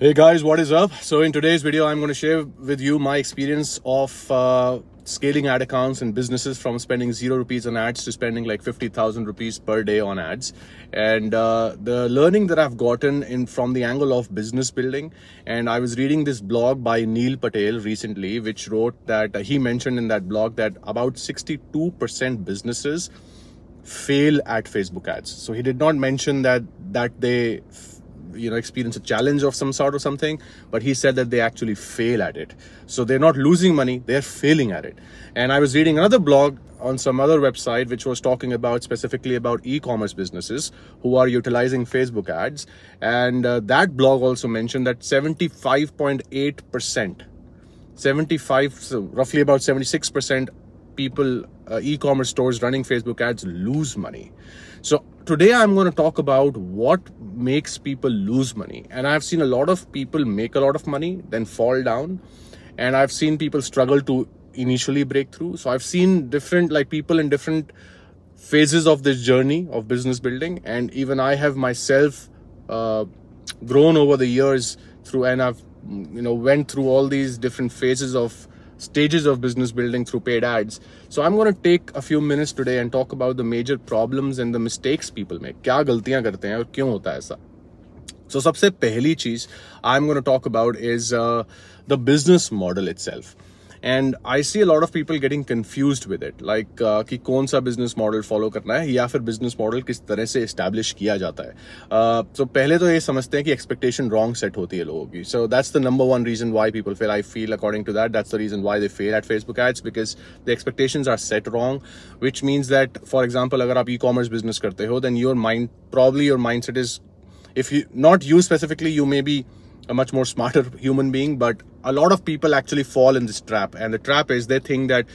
Hey guys, what is up? So in today's video, I'm going to share with you my experience of uh, scaling ad accounts and businesses from spending zero rupees on ads to spending like 50,000 rupees per day on ads. And uh, the learning that I've gotten in from the angle of business building. And I was reading this blog by Neil Patel recently, which wrote that uh, he mentioned in that blog that about 62% businesses fail at Facebook ads. So he did not mention that that they you know experience a challenge of some sort or something but he said that they actually fail at it so they're not losing money they're failing at it and i was reading another blog on some other website which was talking about specifically about e-commerce businesses who are utilizing facebook ads and uh, that blog also mentioned that 75.8 percent 75 so roughly about 76 percent people uh, e-commerce stores running facebook ads lose money so today I'm going to talk about what makes people lose money. And I've seen a lot of people make a lot of money, then fall down. And I've seen people struggle to initially break through. So I've seen different, like people in different phases of this journey of business building. And even I have myself uh, grown over the years through, and I've, you know, went through all these different phases of stages of business building through paid ads. So I'm going to take a few minutes today and talk about the major problems and the mistakes people make. क्या गलतियां करते हैं और क्यों होता है ऐसा? So सबसे पहली चीज I'm going to talk about is uh, the business model itself. And I see lot of people getting confuse with it like कि कौन सा बिजनेस मॉडल फॉलो करना है या फिर बिजनेस मॉडल किस तरह से इस्टेब्लिश किया जाता है तो uh, so पहले तो ये समझते हैं कि एक्सपेक्टेशन रॉन्ग सेट होती है लोगों की so that's the number one reason why people fail I feel according to that that's the reason why they fail at Facebook ads because the expectation are set wrong which means that for example अगर आप e commerce business करते हो then your mind probably your mind set is if you not you specifically you may be much more smarter human being but a lot of people actually fall in this trap and the trap is they think that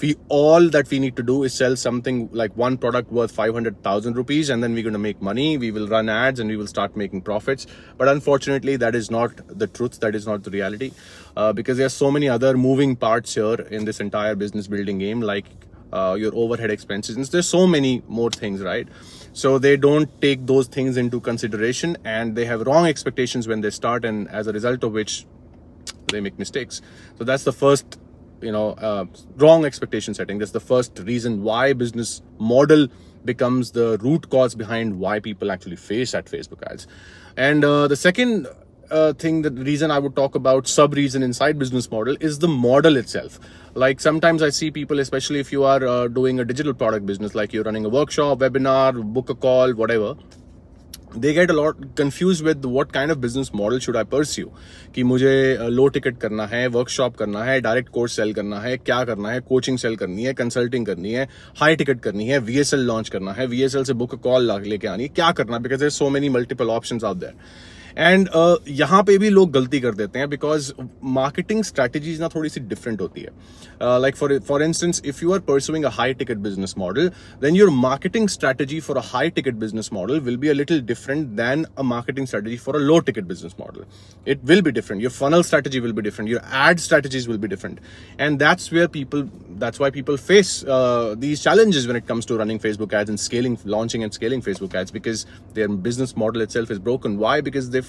we all that we need to do is sell something like one product worth 500,000 rupees and then we're going to make money we will run ads and we will start making profits but unfortunately that is not the truth that is not the reality uh, because there are so many other moving parts here in this entire business building game like uh, your overhead expenses and there's so many more things right so they don't take those things into consideration and they have wrong expectations when they start and as a result of which they make mistakes so that's the first you know uh, wrong expectation setting that's the first reason why business model becomes the root cause behind why people actually face at facebook ads and uh, the second uh, thing that the reason i would talk about sub reason inside business model is the model itself like sometimes i see people especially if you are uh, doing a digital product business like you're running a workshop webinar book a call whatever they get a lot confuse with what kind of business model should I pursue कि मुझे लो uh, ticket करना है workshop करना है direct course cell करना है क्या करना है कोचिंग सेल करनी है कंसल्टिंग करनी है हाई टिकट करनी है वीएसएल लॉन्च करना है वीएसएल से बुक कॉल लेके आनी है क्या करना because there so many multiple option of there and uh, यहाँ पे भी लोग गलती कर देते हैं बिकॉज मार्केटिंग स्ट्रैटेजीज ना थोड़ी सी डिफरेंट होती है like for for instance if you are pursuing a high ticket business model then your marketing strategy for a high ticket business model will be a little different than a marketing strategy for a low ticket business model it will be different your funnel strategy will be different your ad strategies will be different and that's where people that's why people face uh, these challenges when it comes to running Facebook ads and scaling, launching and scaling Facebook ads because their business model itself is broken. Why? Because they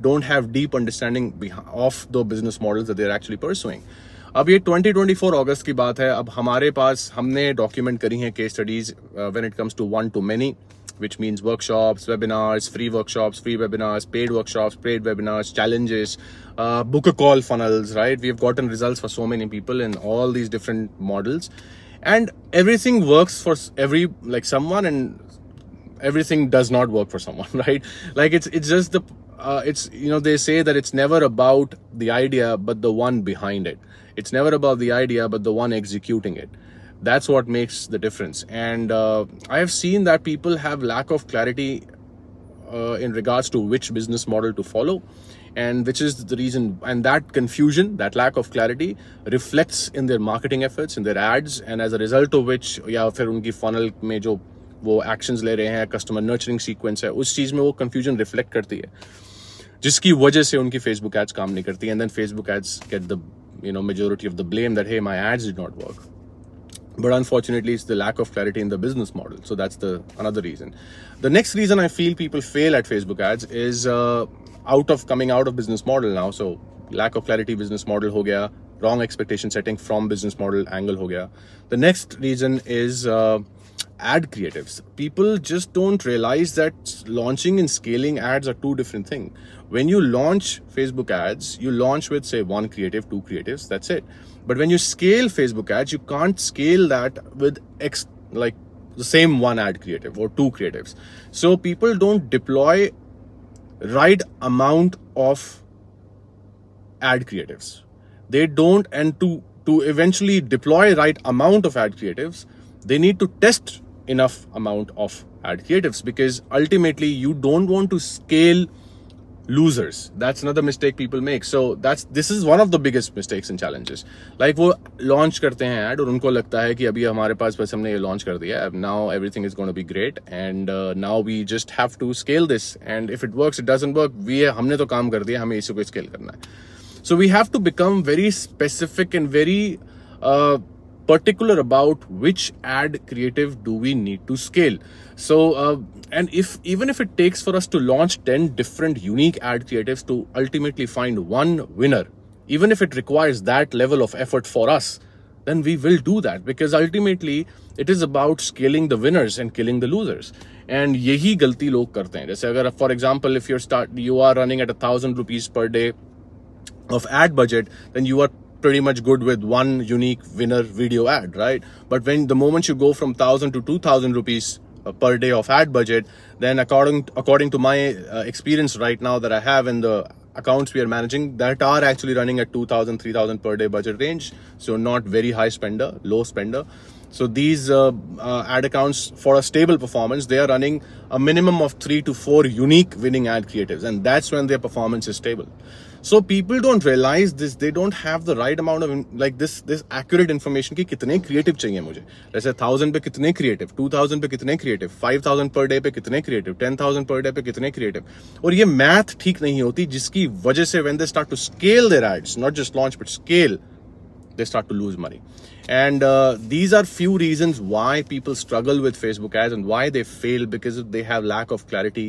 don't have deep understanding of the business models that they're actually pursuing. अब ये 2024 अगस्त की बात है अब हमारे पास हमने document करी है case studies when it comes to one to many which means workshops, webinars, free workshops, free webinars, paid workshops, paid webinars, challenges, uh, book a call funnels, right? We've gotten results for so many people in all these different models. And everything works for every, like someone and everything does not work for someone, right? Like it's, it's just the, uh, it's, you know, they say that it's never about the idea, but the one behind it. It's never about the idea, but the one executing it that's what makes the difference and uh, i have seen that people have lack of clarity uh, in regards to which business model to follow and which is the reason and that confusion that lack of clarity reflects in their marketing efforts in their ads and as a result of which yeah फिर funnel में जो actions ले रहे customer nurturing sequence है उस चीज़ में confusion reflect करती है जिसकी वजह Facebook ads काम नहीं करती and then Facebook ads get the you know majority of the blame that hey my ads did not work but unfortunately it's the lack of clarity in the business model so that's the another reason the next reason i feel people fail at facebook ads is uh, out of coming out of business model now so lack of clarity business model ho gaya wrong expectation setting from business model angle ho gaya the next reason is uh, ad creatives people just don't realize that launching and scaling ads are two different things when you launch facebook ads you launch with say one creative two creatives that's it but when you scale facebook ads you can't scale that with x like the same one ad creative or two creatives so people don't deploy right amount of ad creatives they don't and to to eventually deploy right amount of ad creatives they need to test enough amount of ad creatives because ultimately you don't want to scale losers that's another mistake people make so that's this is one of the biggest mistakes and challenges like we launch karte hain ad aur unko lagta hai ki abhi hamare paas bas humne ye launch kar diya now everything is going to be great and uh, now we just have to scale this and if it works it doesn't work we humne to kaam kar diya hame isse scale karna hai so we have to become very specific and very uh, particular about which ad creative do we need to scale so uh, and if even if it takes for us to launch 10 different unique ad creatives to ultimately find one winner even if it requires that level of effort for us then we will do that because ultimately it is about scaling the winners and killing the losers and यही गलती लोग करते हैं जैसे अगर for example if you're start you are running at a thousand rupees per day of ad budget then you are pretty much good with one unique winner video ad, right? But when the moment you go from 1000 to 2000 rupees uh, per day of ad budget, then according according to my uh, experience right now that I have in the accounts we are managing that are actually running at 2000 3000 per day budget range so not very high spender low spender so these uh, uh, ad accounts for a stable performance they are running a minimum of 3 to 4 unique winning ad creatives and that's when their performance is stable so people don't realize this they don't have the right amount of like this this accurate information ki kitne creative chahiye mujhe let say 1000 pe kitne creative 2000 pe kitne creative 5000 per day pe kitne creative 10000 per day pe kitne creative aur ye math theek nahi hoti jiski wajah se when they start to scale their ads not just launch but scale they start to lose money and uh, these are few reasons why people struggle with facebook ads and why they fail because they have lack of clarity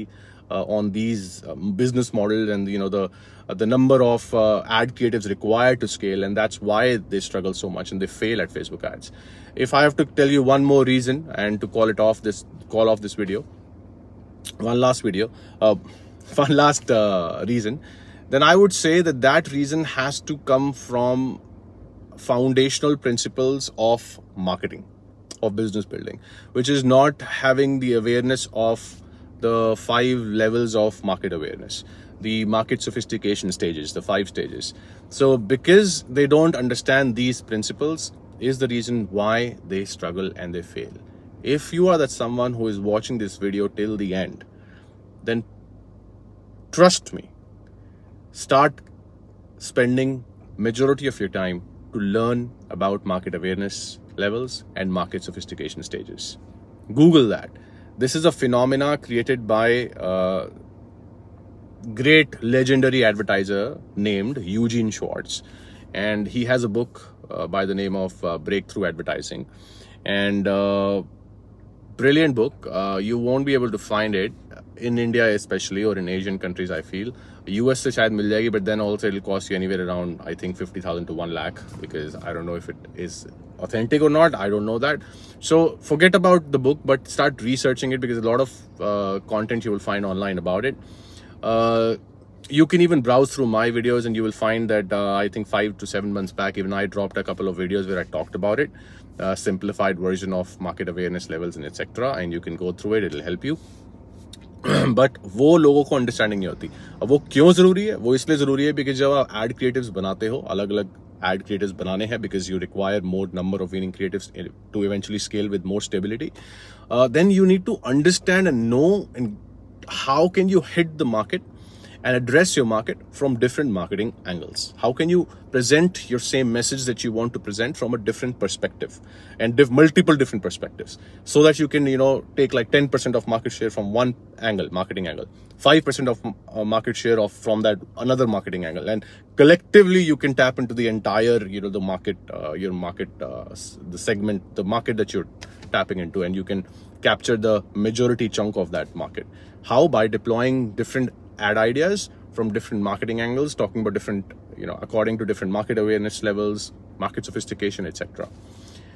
uh, on these um, business models and you know the uh, the number of uh, ad creatives required to scale and that's why they struggle so much and they fail at facebook ads if i have to tell you one more reason and to call it off this call off this video one last video one last reason then I would say that that reason has to come from foundational principles of marketing, of business building, which is not having the awareness of the five levels of market awareness the market sophistication stages the five stages so because they don't understand these principles is the reason why they struggle and they fail if you are that someone who is watching this video till the end then trust me start spending majority of your time to learn about market awareness levels and market sophistication stages google that this is a phenomena created by a great legendary advertiser named Eugene Schwartz. And he has a book uh, by the name of uh, Breakthrough Advertising. And uh, brilliant book. Uh, you won't be able to find it in India, especially or in Asian countries. I feel US se shayad mil but then also it'll cost you anywhere around I think fifty thousand to one lakh because I don't know if it is authentic or not. I don't know that. So forget about the book, but start researching it because a lot of uh, content you will find online about it. Uh, you can even browse through my videos and you will find that uh, I think five to seven months back, even I dropped a couple of videos where I talked about it. uh, simplified version of market awareness levels and etc and you can go through it it'll help you but वो लोगों को understanding नहीं होती अब वो क्यों ज़रूरी है वो इसलिए ज़रूरी है बिकॉज जब आप एड क्रिएटिव्स बनाते हो अलग अलग एड क्रिएटिव्स बनाने हैं because you require more number of winning creatives to eventually scale with more stability then you need to understand and know and how can you hit the market and address your market from different marketing angles. How can you present your same message that you want to present from a different perspective and multiple different perspectives so that you can, you know, take like 10% of market share from one angle, marketing angle, 5% of uh, market share of from that another marketing angle. And collectively, you can tap into the entire, you know, the market, uh, your market, uh, the segment, the market that you're tapping into, and you can capture the majority chunk of that market. How? By deploying different ad ideas from different marketing angles, talking about different, you know, according to different market awareness levels, market sophistication, etc.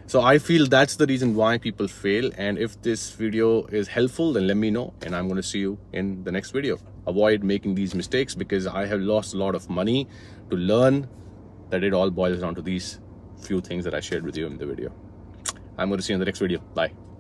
So I feel that's the reason why people fail. And if this video is helpful, then let me know. And I'm going to see you in the next video. Avoid making these mistakes because I have lost a lot of money to learn that it all boils down to these few things that I shared with you in the video. I'm going to see you in the next video. Bye.